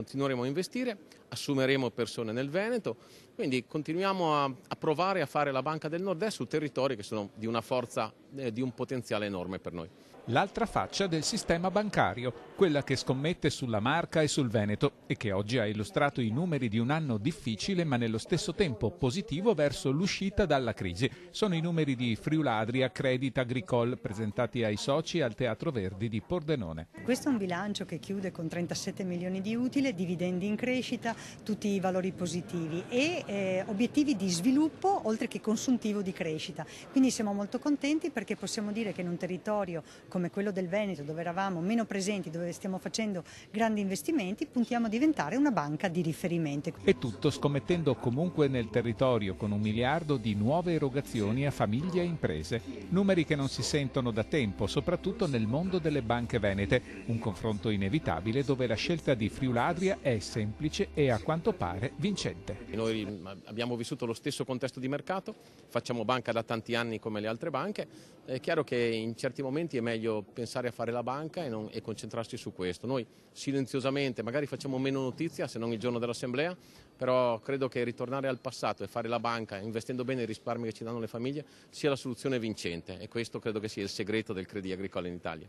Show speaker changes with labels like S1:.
S1: Continueremo a investire, assumeremo persone nel Veneto, quindi continuiamo a, a, provare a fare la banca del nord-est su territori che sono di una forza, eh, di un potenziale enorme per noi.
S2: L'altra faccia del sistema bancario, quella che scommette sulla Marca e sul Veneto e che oggi ha illustrato i numeri di un anno difficile ma nello stesso tempo positivo verso l'uscita dalla crisi. Sono i numeri di Friuladria Credit Agricole presentati ai soci al Teatro Verdi di Pordenone.
S3: Questo è un bilancio che chiude con 37 milioni di utili sostenibile, dividendi in crescita, tutti i valori positivi e eh, obiettivi di sviluppo oltre che consuntivo di crescita. Quindi siamo molto contenti perché possiamo dire che in un territorio come quello del Veneto dove eravamo meno presenti, dove stiamo facendo grandi investimenti, puntiamo a diventare una banca di riferimento.
S2: E tutto scommettendo comunque nel territorio con un miliardo di nuove erogazioni a famiglie e imprese, numeri che non si sentono da tempo, soprattutto nel mondo delle banche venete, un confronto inevitabile dove la scelta di Friulada Calabria è semplice e a quanto pare vincente.
S1: Noi mm, abbiamo vissuto lo stesso contesto di mercato, facciamo banca da tanti anni come le altre banche, è chiaro che in certi momenti è meglio pensare a fare la banca e, non, e concentrarsi su questo. Noi silenziosamente magari facciamo meno notizia se non il giorno dell'assemblea, però credo che ritornare al passato e fare la banca investendo bene i risparmi che ci danno le famiglie sia la soluzione vincente e questo credo che sia il segreto del Credi Agricole in Italia.